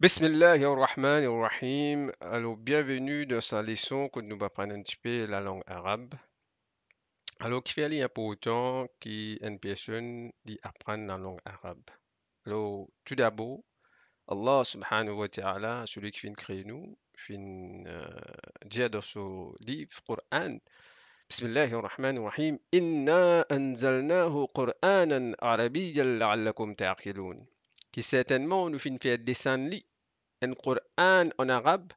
بسم الله الرحمن الرحيم الو بيانفينو دو سا ليسون كنت نو بابان ان تي بي لا لونغ عرب الو كيف علي بوتون كي ان بيسون دي ابران لا لونغ عرب الو تو دابو الله سبحانه وتعالى سولي كفين كرينو فين جي ادوسو دي قران بسم الله الرحمن الرحيم انا انزلناه قرانا عربيا لعلكم تعقلون qui certainement nous finit faire descendre un Coran en arabe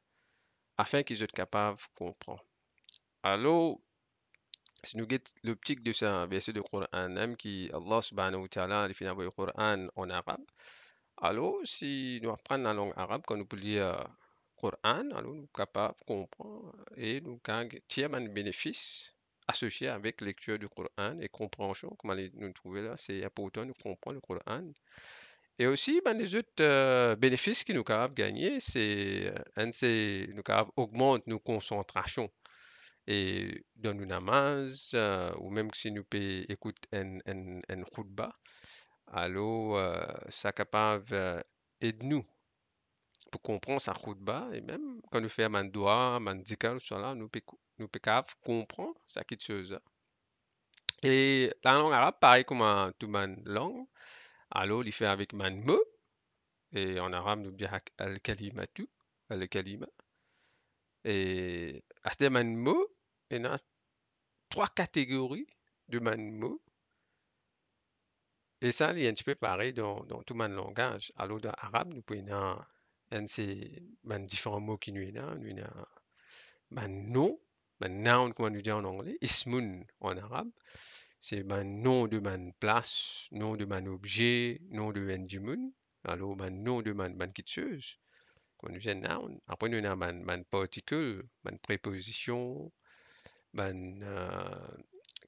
afin qu'ils soient capables de comprendre. Alors, si nous guettons l'optique de ce verset de Coran, même qui Allah subhanahu wa ta'ala a le Coran en arabe, alors si nous apprenons la langue arabe, quand nous pouvons lire Coran, alors nous sommes capables de comprendre et nous avons un bénéfice associé avec lecture du Coran et compréhension, comme nous trouvons là, c'est important de comprendre le Coran. Et aussi, ben, les autres euh, bénéfices que nous capables gagner, c'est euh, un nous capables augmente nos concentrations. Et dans une namaz, ou même si nous écoutons un, un, un khutba, alors euh, ça capable aide nous pour comprendre sa khutba. Et même quand nous faisons un doigt, un dikal, cela, nous nous capable comprendre ça qui chose. Et la langue arabe, pareil comme toute langue, alors, il fait avec manmo Et en arabe, nous disons al-kalimatu, al-kalima. Et à man il y a trois catégories de manmo Et ça, il y a un petit peu pareil dans, dans tout man langage. Alors, dans l'arabe, nous pouvons un ces ben, différents mots qui nous là. Nous avons nom, un noun, comme on dit en anglais, ismun en arabe c'est le nom de man place, nom de mon objet, nom de mon alors le nom de mon quitteuse. Quand nous avons après nous avons man particule, man préposition, une euh,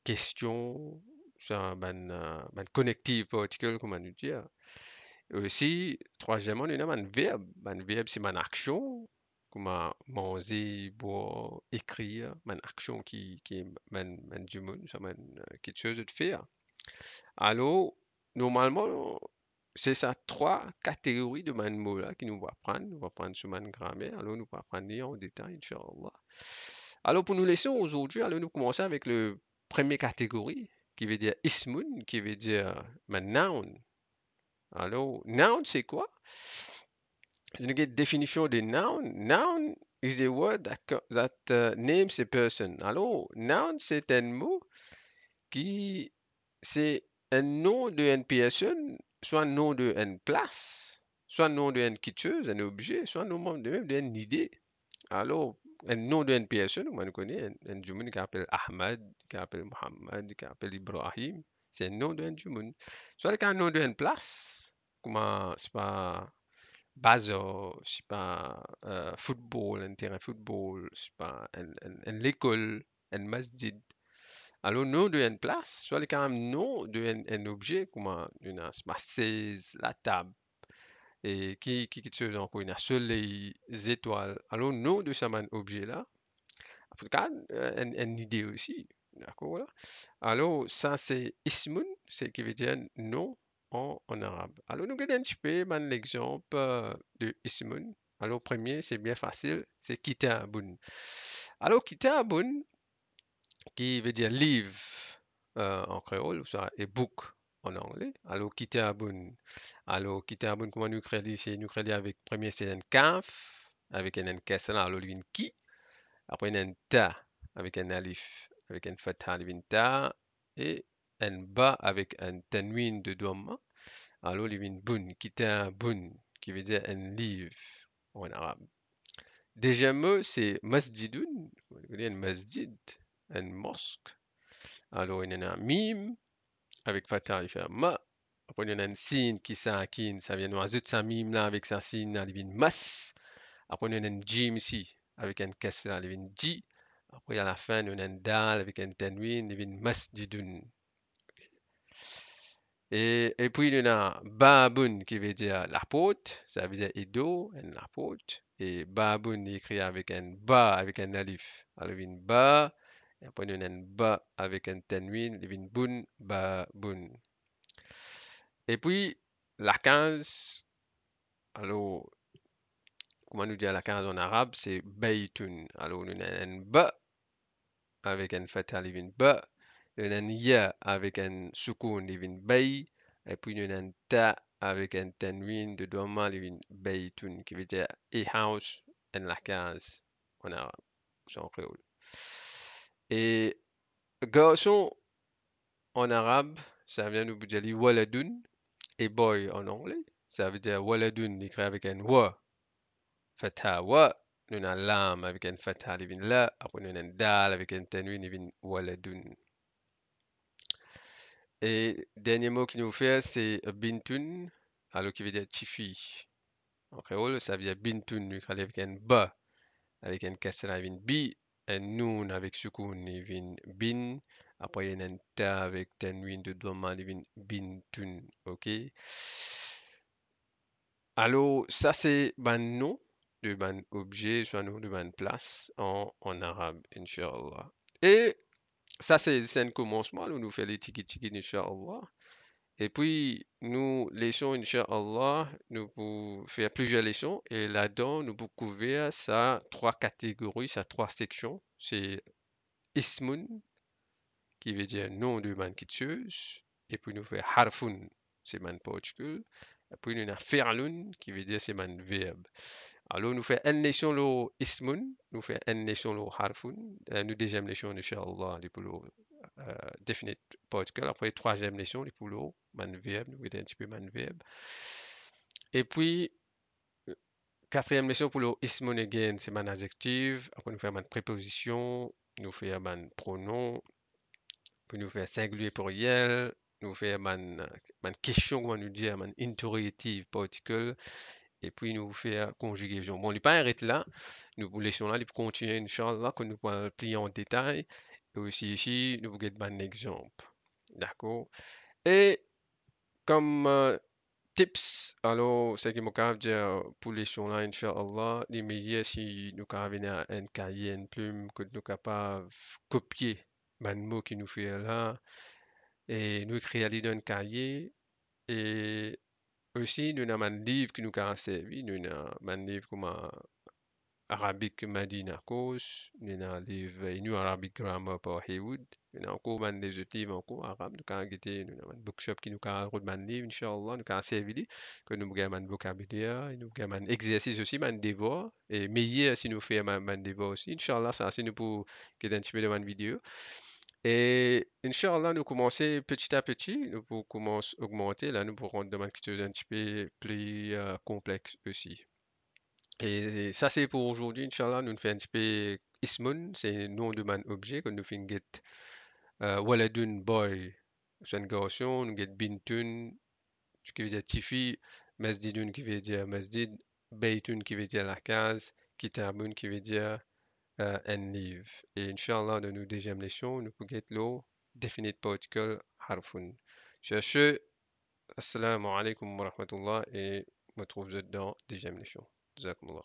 question, man connective particule, comment nous dit. Et hein. aussi, troisièmement, nous avons un verbe. Un verbe, c'est man action m'a manger, pour écrire une action qui est une euh, chose de faire alors normalement c'est ça trois catégories de man mots là qui nous va prendre nous va prendre ce man grammaire alors nous va prendre en détail inchallah alors pour nous laisser aujourd'hui allons nous commencer avec le premier catégorie qui veut dire ismun qui veut dire euh, man noun alors noun c'est quoi nous you get definition de « noun. Noun is a word that, that euh, names a person. Alors, noun, c'est un mot qui, c'est un nom de d'une personne, soit un nom d'une place, soit un nom d'une chose, un objet, soit un nom même d'une idée. Alors, un nom de d'une personne, on connaît, un, un qui s'appelle Ahmed, qui s'appelle Mohammed, qui s'appelle Ibrahim, c'est un nom un jumeau. Soit un nom de d'une place, comment, c'est pas sais pas euh, football un terrain football pas en l'école en masjid alors nous de une place soit les quand même nous de un objet comme une assise la table et qui qui qui se encore une soleil étoiles alors nous de un objet là en tout cas euh, une idée aussi d'accord alors ça c'est ismun c'est qui veut dire non en, arabe. Alors, nous avons un petit l'exemple euh, de Ismoun. Alors, premier, c'est bien facile, c'est Kitabun. Alors, Kitabun, qui veut dire livre euh, en créole, ou ça, et book en anglais. Alors, Kitabun. Alors, Kitabun, comment nous créons C'est nous créons avec, premier, c'est un kaf, avec un kasra, alors lui, ki. Après, un ta, avec un alif, avec un fatah, lui, ta. Et ba avec un tanwin de Dhamma. Alors, il a une boune. qui veut dire un livre en arabe. Deuxième c'est Vous voyez, un masjid, un mosque. Alors, il y en a un mime, avec fatah, il fait un ma. Après, il y a un signe qui s'akin, ça vient de sa mime là, avec sa sin, a une mas. Après, il y a un jim ici, avec un kasra, il y ji. Après, à la fin, il y a un dal, avec un tanwin, il y masjidun et, et, puis, il y en a Babun qui veut dire pote. ça veut dire Edo, la pote. Et Babun est écrit avec un Ba, avec un Alif. Alors, il y Ba, et après, il y un Ba avec un Tanwin, il y a une Bun, Babun. Et puis, la 15, alors, comment nous dire la 15 en arabe, c'est Baytun. Alors, il y un Ba avec un Fatah, il y une Ba un ya avec un soukoun devient bay, et puis un ta avec un tanwin de doma bay tun qui veut dire e-house, en la case en arabe, en créole. Et garçon en arabe, ça vient de dire waladoun, et boy en anglais, ça veut dire waladoun, écrit avec un wa, fatha wa, nous avons l'âme avec un fatha, il la là, après nous avons dal avec un tanwin, il waladun waladoun. Et dernier mot qu'il nous fait, c'est Bintun, alors qui veut dire Chifi. En créole, ça veut dire Bintun, avec un ba, avec un kasra, avec un bi, un nun avec sukoun, avec un bin. Après, il y a un ta avec tanwin de doman, avec un Bintun. Ok? Alors, ça, c'est un ben nom de ban objet, soit nom de ban place en, en arabe, Inch'Allah. Et ça, c'est un commencement. Nous, nous faisons les tiki tiki, Inch'Allah. Et puis, nous laissons, Inch'Allah, nous pouvons faire plusieurs leçons. Et là-dedans, nous pouvons couvrir ça, trois catégories, ça, trois sections. C'est Ismun, qui veut dire nom de man qui Et puis, nous faisons Harfun, c'est man particule. Et puis, nous avons Ferlun, qui veut dire c'est man verbe. Alors nous faisons une leçon le ismun, nous faisons une leçon le harfun, euh, nous deuxième leçon, inshallah, le pour le euh, definite particle, après troisième leçon, le pour le man nous voyons un petit peu man Et puis, euh, quatrième leçon pour le Ismoun, again, c'est man adjective, après nous faisons une préposition, nous faisons un pronom, puis nous faisons singulier pluriel, nous faisons man question, comment nous dire, une interrogative particle et puis nous faire euh, conjugaison. Bon, il ne pas arrêter là. Nous vous laissons là, il faut continuer une chose là que nous pouvons plier en détail. Et aussi ici, nous vous donnons un exemple. D'accord Et comme euh, tips, alors, c'est qui me dire euh, pour les choses là, Inch'Allah, les médias, si nous avons un cahier, une plume, que nous capables copier ben, les mot qui nous fait là, et nous créons dans un cahier, et aussi nous avons un livre qui nous a servi, nous avons un livre comme Arabic Madina Course, nous avons un livre Inu Arabic Grammar par Heywood, nous avons encore un livre en encore arabe, nous avons guetté, nous avons un bookshop qui nous a rendu un livre, Inch'Allah, nous avons servi, que nous avons un vocabulaire, nous avons un exercice aussi, un devoir, et meilleur si nous faisons un devoir aussi, Inch'Allah, ça c'est nous pour qu'il y ait un petit peu de vidéo. Et Inch'Allah, nous commençons petit à petit, nous pouvons augmenter, là nous pourrons rendre quelque un petit peu plus euh, complexe aussi. Et, ça c'est pour aujourd'hui, Inch'Allah, nous faisons un petit peu Ismun, c'est nom de man objet, que nous faisons get euh, Waladun Boy, c'est un garçon, nous get Bintun, qui veut dire Tifi, Masdidun qui veut dire Masdid, Beytun qui veut dire la case, Kitabun qui veut dire et euh, and Et Inch'Allah, dans nos deuxième leçon, nous pouvons le définir Je harfun. Cherchez, assalamu alaikum wa rahmatullah, et me trouve dans la deuxième leçon. Jazakumullah